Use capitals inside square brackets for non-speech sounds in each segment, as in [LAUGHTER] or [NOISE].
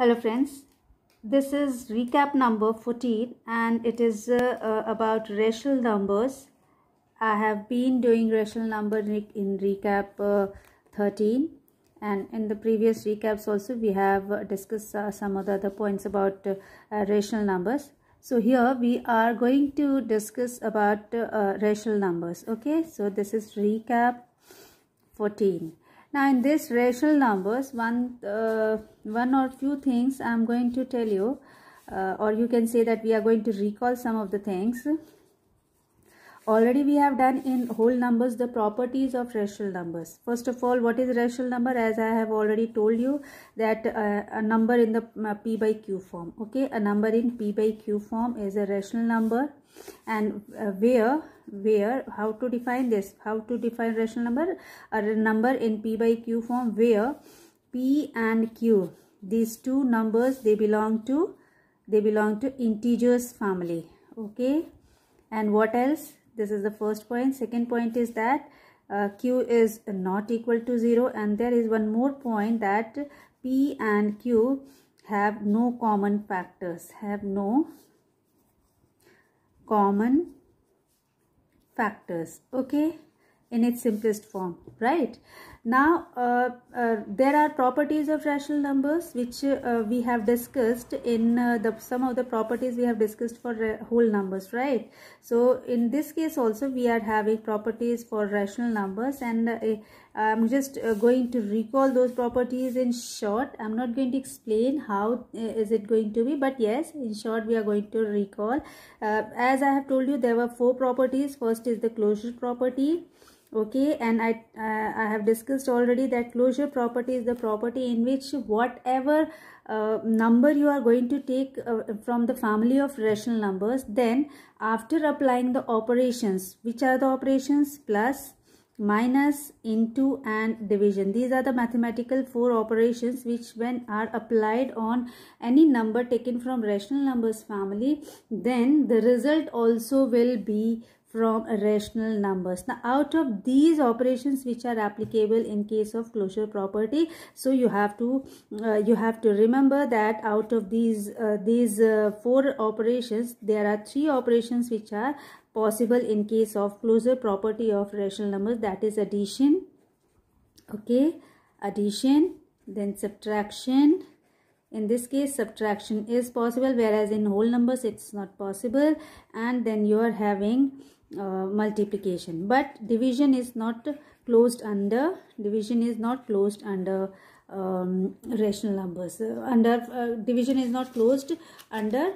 hello friends this is recap number 14 and it is uh, uh, about rational numbers i have been doing rational number in recap uh, 13 and in the previous recaps also we have uh, discussed uh, some of the other points about uh, rational numbers so here we are going to discuss about rational numbers okay so this is recap 14 now in this rational numbers one uh, one or few things i'm going to tell you uh, or you can say that we are going to recall some of the things already we have done in whole numbers the properties of rational numbers first of all what is rational number as i have already told you that uh, a number in the uh, p by q form okay a number in p by q form is a rational number and uh, where where how to define this how to define rational number a number in p by q form where p and q these two numbers they belong to they belong to integers family okay and what else this is the first point second point is that uh, q is not equal to 0 and there is one more point that p and q have no common factors have no common factors okay in its simplest form right now uh, uh, there are properties of rational numbers which uh, we have discussed in uh, the some of the properties we have discussed for whole numbers right so in this case also we are having properties for rational numbers and uh, I'm just uh, going to recall those properties in short. I'm not going to explain how uh, is it going to be, but yes, in short, we are going to recall. Uh, as I have told you, there were four properties. First is the closure property. Okay, and I, uh, I have discussed already that closure property is the property in which whatever uh, number you are going to take uh, from the family of rational numbers, then after applying the operations, which are the operations plus minus into and division these are the mathematical four operations which when are applied on any number taken from rational numbers family then the result also will be from rational numbers now out of these operations which are applicable in case of closure property so you have to uh, you have to remember that out of these uh, these uh, four operations there are three operations which are possible in case of closure property of rational numbers that is addition okay addition then subtraction in this case subtraction is possible whereas in whole numbers it's not possible and then you are having uh, multiplication but division is not closed under division is not closed under um, rational numbers uh, under uh, division is not closed under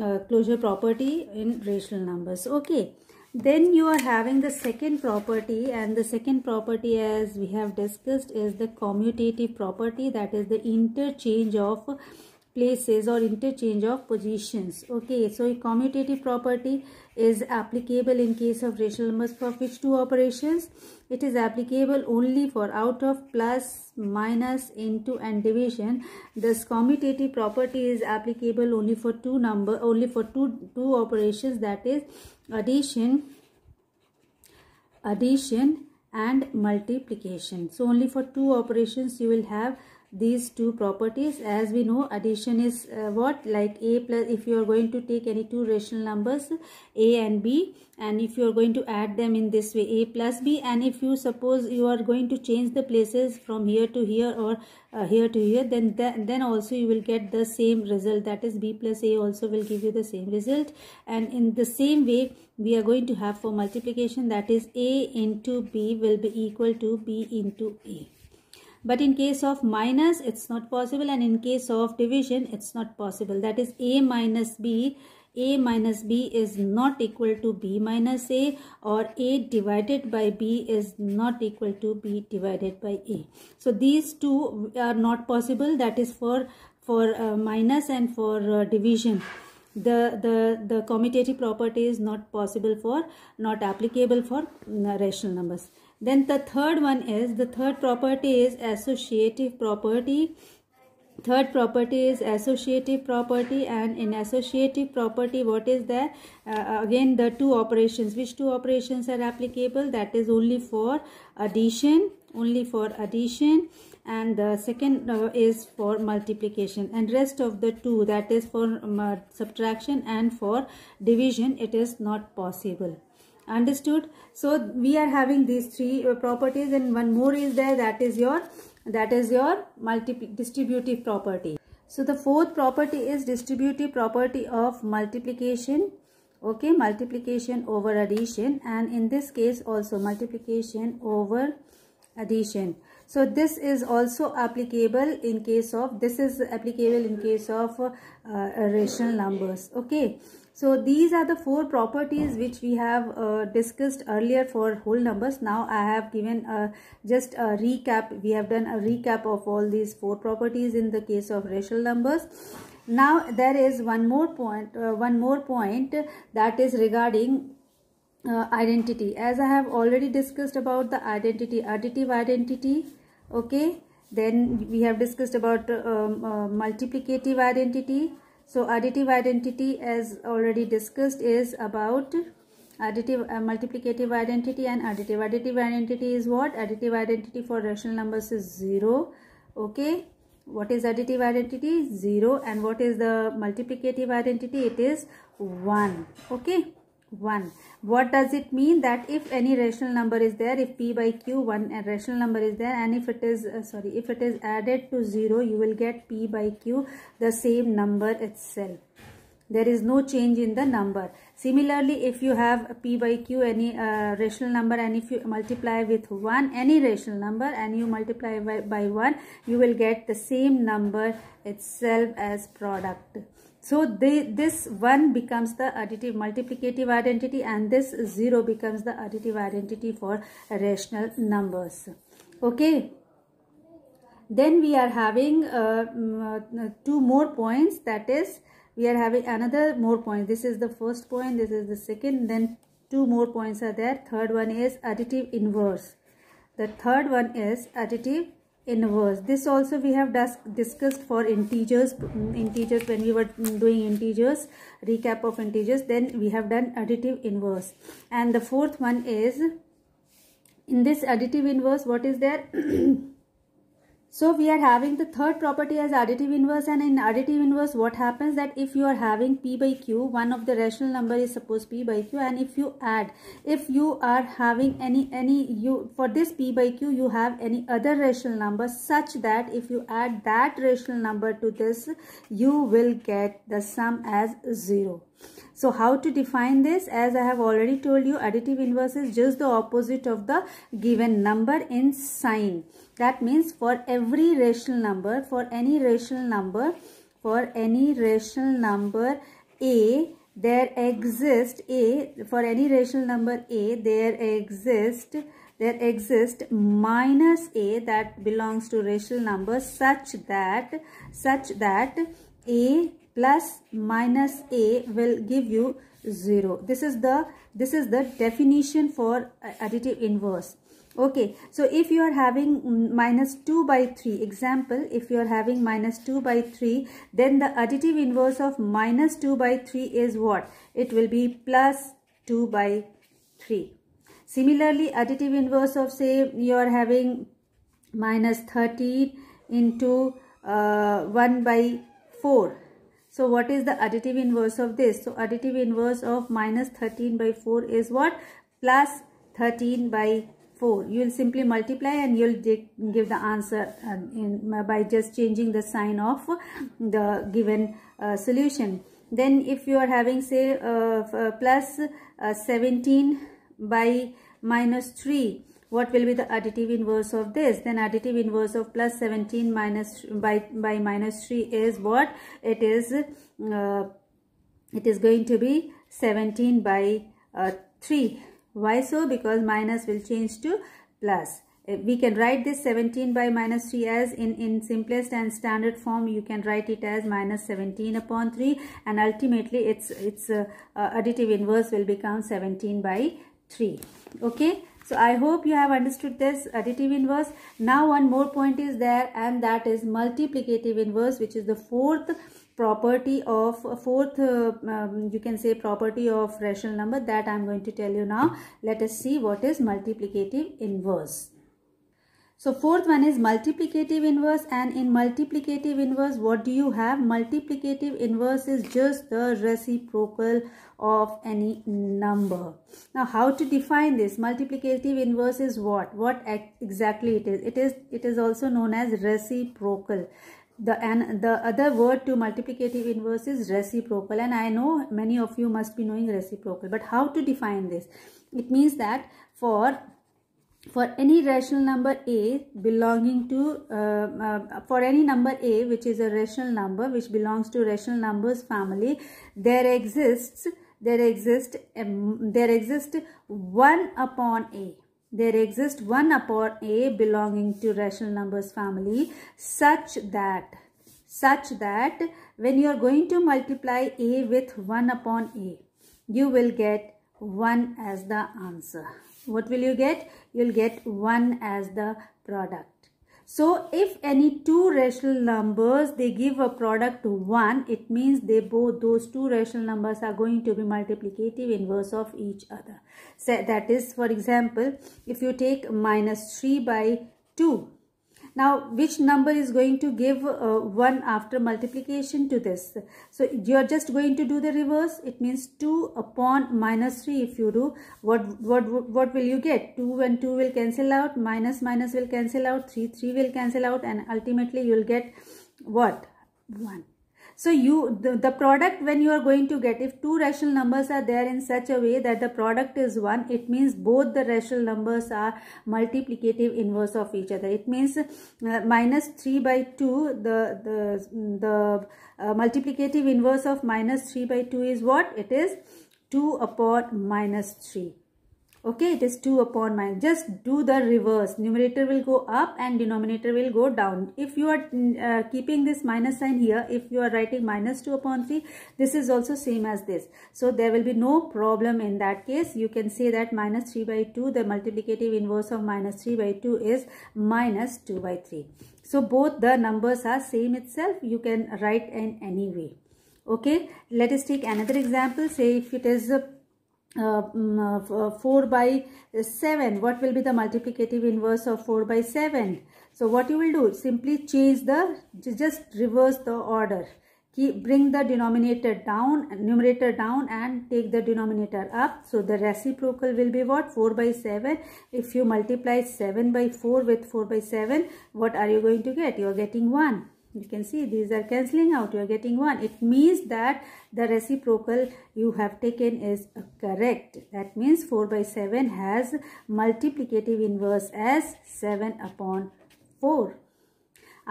uh, closure property in rational numbers okay then you are having the second property and the second property as we have discussed is the commutative property that is the interchange of places or interchange of positions okay so commutative property is applicable in case of rational numbers for fixed two operations it is applicable only for out of plus minus into and division Thus, commutative property is applicable only for two number only for two two operations that is addition addition and multiplication so only for two operations you will have these two properties as we know addition is uh, what like a plus if you are going to take any two rational numbers a and b and if you are going to add them in this way a plus b and if you suppose you are going to change the places from here to here or uh, here to here then th then also you will get the same result that is b plus a also will give you the same result and in the same way we are going to have for multiplication that is a into b will be equal to b into a but in case of minus it's not possible and in case of division it's not possible that is a minus b a minus b is not equal to b minus a or a divided by b is not equal to b divided by a so these two are not possible that is for for uh, minus and for uh, division the the the commutative property is not possible for not applicable for uh, rational numbers then the third one is, the third property is associative property. Third property is associative property and in associative property what is there? Uh, uh again the two operations. Which two operations are applicable? That is only for addition, only for addition and the second uh, is for multiplication and rest of the two that is for um, uh, subtraction and for division it is not possible understood so we are having these three uh, properties and one more is there that is your that is your multi distributive property so the fourth property is distributive property of multiplication okay multiplication over addition and in this case also multiplication over addition so this is also applicable in case of this is applicable in case of uh, uh, rational numbers okay so these are the four properties which we have uh, discussed earlier for whole numbers. Now I have given a, uh, just a recap. We have done a recap of all these four properties in the case of rational numbers. Now there is one more point, uh, one more point that is regarding uh, identity. As I have already discussed about the identity, additive identity, okay. Then we have discussed about um, uh, multiplicative identity so additive identity as already discussed is about additive uh, multiplicative identity and additive. Additive identity is what? Additive identity for rational numbers is 0. Okay. What is additive identity? 0. And what is the multiplicative identity? It is 1. Okay. 1. What does it mean that if any rational number is there, if p by q, one a uh, rational number is there and if it is, uh, sorry, if it is added to 0, you will get p by q, the same number itself. There is no change in the number. Similarly, if you have p by q, any uh, rational number and if you multiply with 1, any rational number and you multiply by, by 1, you will get the same number itself as product. So this 1 becomes the additive multiplicative identity and this 0 becomes the additive identity for rational numbers. Okay. Then we are having uh, mm, uh, two more points that is we are having another more point. This is the first point, this is the second, then two more points are there. Third one is additive inverse. The third one is additive inverse this also we have discussed for integers mm, integers when we were mm, doing integers recap of integers then we have done additive inverse and the fourth one is in this additive inverse what is there [CLEARS THROAT] So we are having the third property as additive inverse and in additive inverse what happens that if you are having p by q one of the rational number is suppose p by q and if you add if you are having any any you for this p by q you have any other rational number such that if you add that rational number to this you will get the sum as 0. So how to define this? As I have already told you, additive inverse is just the opposite of the given number in sign. That means for every rational number, for any rational number, for any rational number a, there exist a, for any rational number a, there exist, there exist minus a that belongs to rational numbers such that, such that a plus minus a will give you 0. This is the, this is the definition for additive inverse okay so if you are having minus 2 by 3 example if you are having minus 2 by 3 then the additive inverse of minus 2 by 3 is what it will be plus 2 by 3 similarly additive inverse of say you are having minus 13 into uh, 1 by 4 so what is the additive inverse of this so additive inverse of minus 13 by 4 is what plus 13 by 4 you will simply multiply and you will give the answer um, in, by just changing the sign of the given uh, solution then if you are having say uh, uh, plus, uh, 17 by minus 3 what will be the additive inverse of this then additive inverse of plus 17 minus by by minus 3 is what it is uh, it is going to be 17 by uh, 3 why so? Because minus will change to plus. We can write this 17 by minus 3 as in, in simplest and standard form you can write it as minus 17 upon 3 and ultimately its its uh, uh, additive inverse will become 17 by 3. Okay. So I hope you have understood this additive inverse. Now one more point is there and that is multiplicative inverse which is the fourth property of uh, fourth uh, um, you can say property of rational number that I'm going to tell you now let us see what is multiplicative inverse so fourth one is multiplicative inverse and in multiplicative inverse what do you have? Multiplicative inverse is just the reciprocal of any number. Now how to define this? Multiplicative inverse is what? What exactly it is? It is, it is also known as reciprocal the and the other word to multiplicative inverse is reciprocal and i know many of you must be knowing reciprocal but how to define this it means that for for any rational number a belonging to uh, uh, for any number a which is a rational number which belongs to rational numbers family there exists there exist um, there exist 1 upon a there exists one upon a belonging to rational numbers family such that such that when you are going to multiply a with 1 upon a you will get 1 as the answer what will you get you'll get 1 as the product so if any two rational numbers, they give a product 1, it means they both, those two rational numbers are going to be multiplicative inverse of each other. So that is, for example, if you take minus 3 by 2, now, which number is going to give uh, 1 after multiplication to this? So, you're just going to do the reverse. It means 2 upon minus 3 if you do. What, what, what will you get? 2 and 2 will cancel out. Minus minus will cancel out. 3, 3 will cancel out. And ultimately, you'll get what? 1. So you the, the product when you are going to get, if two rational numbers are there in such a way that the product is 1, it means both the rational numbers are multiplicative inverse of each other. It means uh, minus 3 by 2, the, the, the uh, multiplicative inverse of minus 3 by 2 is what? It is 2 upon minus 3 okay it is 2 upon minus just do the reverse numerator will go up and denominator will go down if you are mm, uh, keeping this minus sign here if you are writing minus 2 upon 3 this is also same as this so there will be no problem in that case you can say that minus 3 by 2 the multiplicative inverse of minus 3 by 2 is minus 2 by 3 so both the numbers are same itself you can write in any way okay let us take another example say if it is a uh, mm, uh, uh, 4 by 7 what will be the multiplicative inverse of 4 by 7 so what you will do simply change the just reverse the order keep bring the denominator down numerator down and take the denominator up so the reciprocal will be what 4 by 7 if you multiply 7 by 4 with 4 by 7 what are you going to get you are getting 1 you can see these are cancelling out you are getting 1 it means that the reciprocal you have taken is correct that means 4 by 7 has multiplicative inverse as 7 upon 4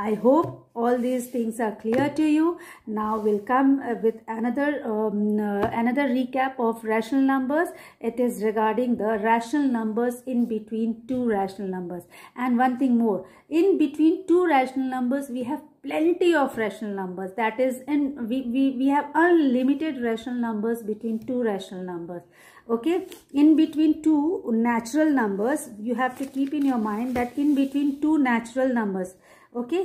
I hope all these things are clear to you. Now we'll come uh, with another um, uh, another recap of rational numbers. It is regarding the rational numbers in between two rational numbers. And one thing more, in between two rational numbers we have plenty of rational numbers that is in we, we we have unlimited rational numbers between two rational numbers okay in between two natural numbers you have to keep in your mind that in between two natural numbers okay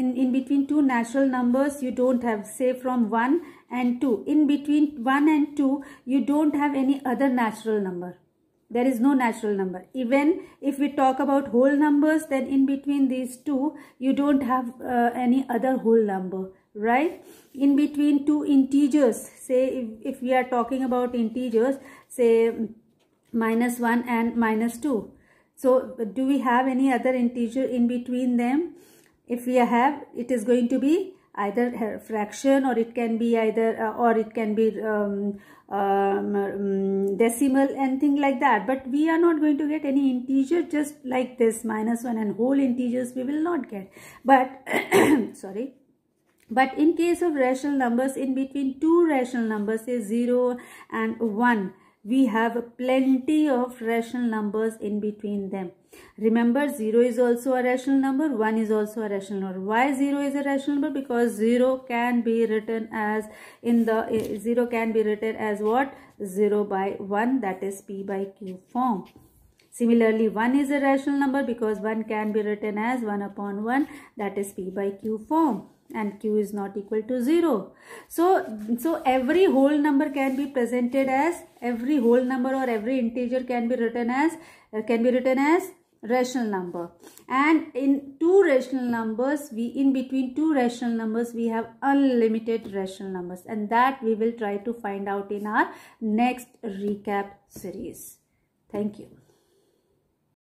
in in between two natural numbers you don't have say from 1 and 2 in between 1 and 2 you don't have any other natural number there is no natural number. Even if we talk about whole numbers, then in between these two, you don't have uh, any other whole number, right? In between two integers, say if, if we are talking about integers, say minus 1 and minus 2. So do we have any other integer in between them? If we have, it is going to be either fraction or it can be either uh, or it can be um, um, um decimal and thing like that but we are not going to get any integer just like this minus 1 and whole integers we will not get but [COUGHS] sorry but in case of rational numbers in between two rational numbers say 0 and 1 we have plenty of rational numbers in between them. Remember 0 is also a rational number, 1 is also a rational number. Why 0 is a rational number? Because 0 can be written as in the eh, 0 can be written as what? 0 by 1 that is P by Q form. Similarly, 1 is a rational number because 1 can be written as 1 upon 1 that is P by Q form and q is not equal to 0. So, so every whole number can be presented as, every whole number or every integer can be written as, uh, can be written as rational number and in two rational numbers we in between two rational numbers we have unlimited rational numbers and that we will try to find out in our next recap series thank you